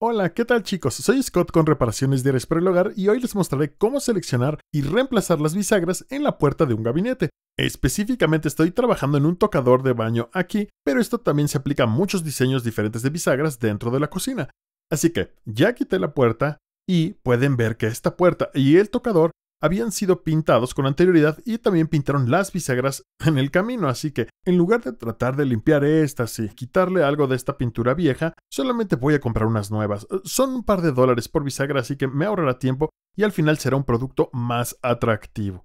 Hola, ¿qué tal chicos? Soy Scott con reparaciones diarias para el hogar y hoy les mostraré cómo seleccionar y reemplazar las bisagras en la puerta de un gabinete. Específicamente estoy trabajando en un tocador de baño aquí, pero esto también se aplica a muchos diseños diferentes de bisagras dentro de la cocina. Así que ya quité la puerta y pueden ver que esta puerta y el tocador habían sido pintados con anterioridad y también pintaron las bisagras en el camino, así que en lugar de tratar de limpiar estas y quitarle algo de esta pintura vieja, solamente voy a comprar unas nuevas. Eh, son un par de dólares por bisagra, así que me ahorrará tiempo y al final será un producto más atractivo.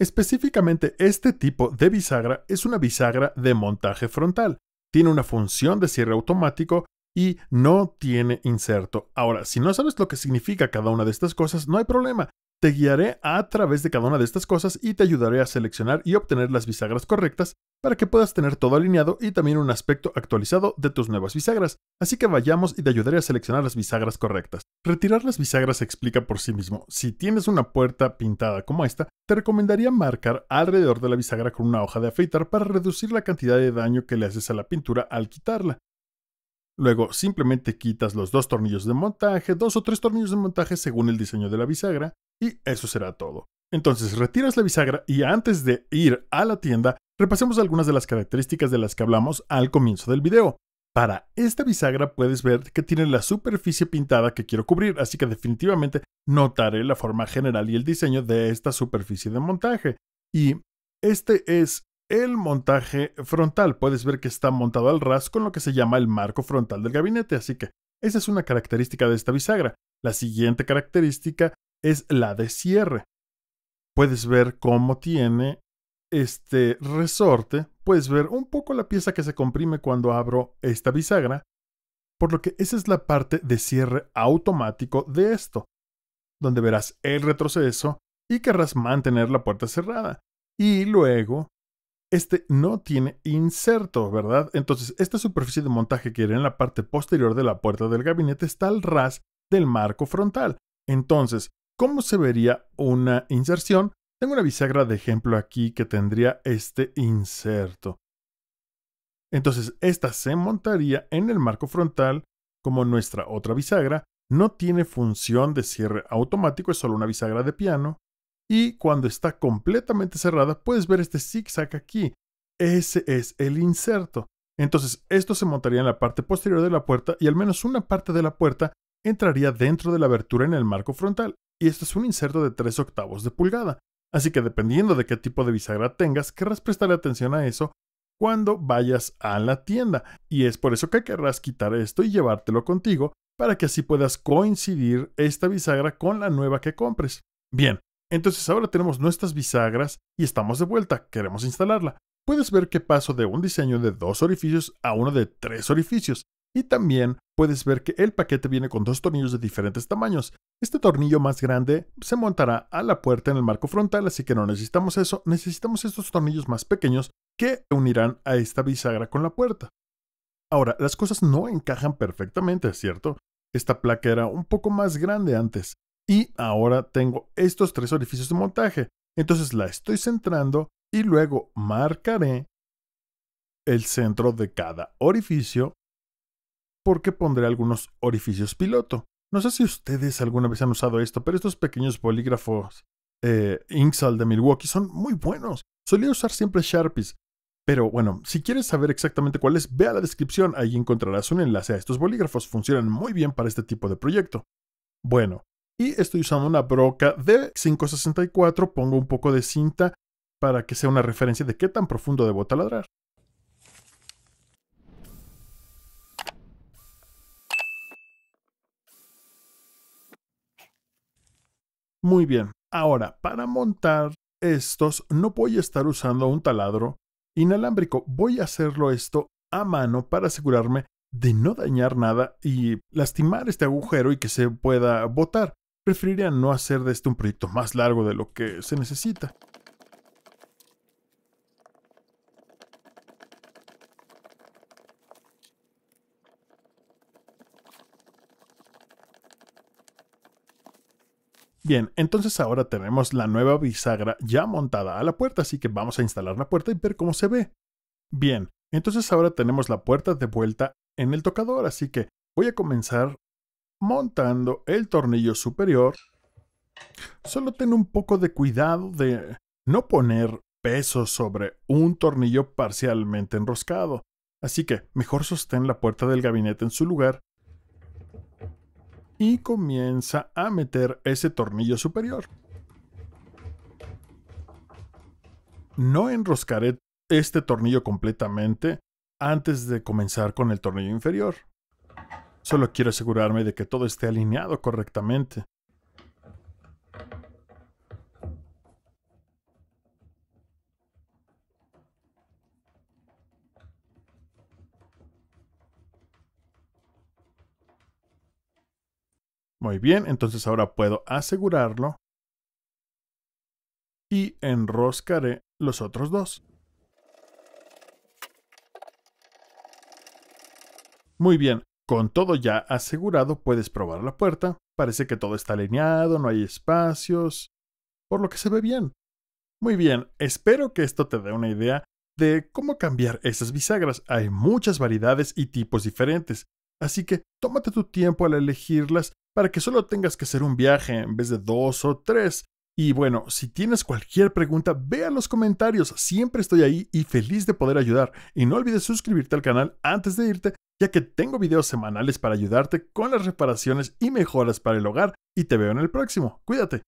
Específicamente este tipo de bisagra es una bisagra de montaje frontal. Tiene una función de cierre automático y no tiene inserto. Ahora, si no sabes lo que significa cada una de estas cosas, no hay problema. Te guiaré a través de cada una de estas cosas y te ayudaré a seleccionar y obtener las bisagras correctas para que puedas tener todo alineado y también un aspecto actualizado de tus nuevas bisagras. Así que vayamos y te ayudaré a seleccionar las bisagras correctas. Retirar las bisagras se explica por sí mismo. Si tienes una puerta pintada como esta, te recomendaría marcar alrededor de la bisagra con una hoja de afeitar para reducir la cantidad de daño que le haces a la pintura al quitarla. Luego simplemente quitas los dos tornillos de montaje, dos o tres tornillos de montaje según el diseño de la bisagra, y eso será todo. Entonces retiras la bisagra y antes de ir a la tienda, repasemos algunas de las características de las que hablamos al comienzo del video. Para esta bisagra puedes ver que tiene la superficie pintada que quiero cubrir, así que definitivamente notaré la forma general y el diseño de esta superficie de montaje. Y este es el montaje frontal. Puedes ver que está montado al ras con lo que se llama el marco frontal del gabinete, así que esa es una característica de esta bisagra. La siguiente característica es la de cierre. Puedes ver cómo tiene este resorte, puedes ver un poco la pieza que se comprime cuando abro esta bisagra, por lo que esa es la parte de cierre automático de esto, donde verás el retroceso y querrás mantener la puerta cerrada. Y luego, este no tiene inserto, ¿verdad? Entonces, esta superficie de montaje que era en la parte posterior de la puerta del gabinete está al ras del marco frontal. Entonces, cómo se vería una inserción, tengo una bisagra de ejemplo aquí que tendría este inserto. Entonces, esta se montaría en el marco frontal, como nuestra otra bisagra, no tiene función de cierre automático, es solo una bisagra de piano, y cuando está completamente cerrada, puedes ver este zigzag aquí. Ese es el inserto. Entonces, esto se montaría en la parte posterior de la puerta y al menos una parte de la puerta entraría dentro de la abertura en el marco frontal y esto es un inserto de 3 octavos de pulgada, así que dependiendo de qué tipo de bisagra tengas, querrás prestarle atención a eso cuando vayas a la tienda, y es por eso que querrás quitar esto y llevártelo contigo para que así puedas coincidir esta bisagra con la nueva que compres. Bien, entonces ahora tenemos nuestras bisagras y estamos de vuelta, queremos instalarla. Puedes ver que paso de un diseño de dos orificios a uno de tres orificios, y también puedes ver que el paquete viene con dos tornillos de diferentes tamaños, este tornillo más grande se montará a la puerta en el marco frontal, así que no necesitamos eso, necesitamos estos tornillos más pequeños que unirán a esta bisagra con la puerta. Ahora, las cosas no encajan perfectamente, ¿cierto? Esta placa era un poco más grande antes, y ahora tengo estos tres orificios de montaje, entonces la estoy centrando y luego marcaré el centro de cada orificio porque pondré algunos orificios piloto. No sé si ustedes alguna vez han usado esto, pero estos pequeños bolígrafos eh, Inksal de Milwaukee son muy buenos. Solía usar siempre Sharpies. Pero bueno, si quieres saber exactamente cuál es, ve a la descripción, ahí encontrarás un enlace a estos bolígrafos, funcionan muy bien para este tipo de proyecto. Bueno, y estoy usando una broca de 564, pongo un poco de cinta para que sea una referencia de qué tan profundo debo taladrar. Muy bien, ahora para montar estos no voy a estar usando un taladro inalámbrico, voy a hacerlo esto a mano para asegurarme de no dañar nada y lastimar este agujero y que se pueda botar. Preferiría no hacer de este un proyecto más largo de lo que se necesita. Bien, entonces ahora tenemos la nueva bisagra ya montada a la puerta, así que vamos a instalar la puerta y ver cómo se ve. Bien, entonces ahora tenemos la puerta de vuelta en el tocador, así que voy a comenzar montando el tornillo superior. Solo ten un poco de cuidado de no poner peso sobre un tornillo parcialmente enroscado, así que mejor sostén la puerta del gabinete en su lugar y comienza a meter ese tornillo superior. No enroscaré este tornillo completamente antes de comenzar con el tornillo inferior. Solo quiero asegurarme de que todo esté alineado correctamente Muy bien, entonces ahora puedo asegurarlo y enroscaré los otros dos. Muy bien, con todo ya asegurado puedes probar la puerta. Parece que todo está alineado, no hay espacios, por lo que se ve bien. Muy bien, espero que esto te dé una idea de cómo cambiar esas bisagras. Hay muchas variedades y tipos diferentes. Así que tómate tu tiempo al elegirlas para que solo tengas que hacer un viaje en vez de dos o tres. Y bueno, si tienes cualquier pregunta, ve a los comentarios, siempre estoy ahí y feliz de poder ayudar. Y no olvides suscribirte al canal antes de irte, ya que tengo videos semanales para ayudarte con las reparaciones y mejoras para el hogar. Y te veo en el próximo, cuídate.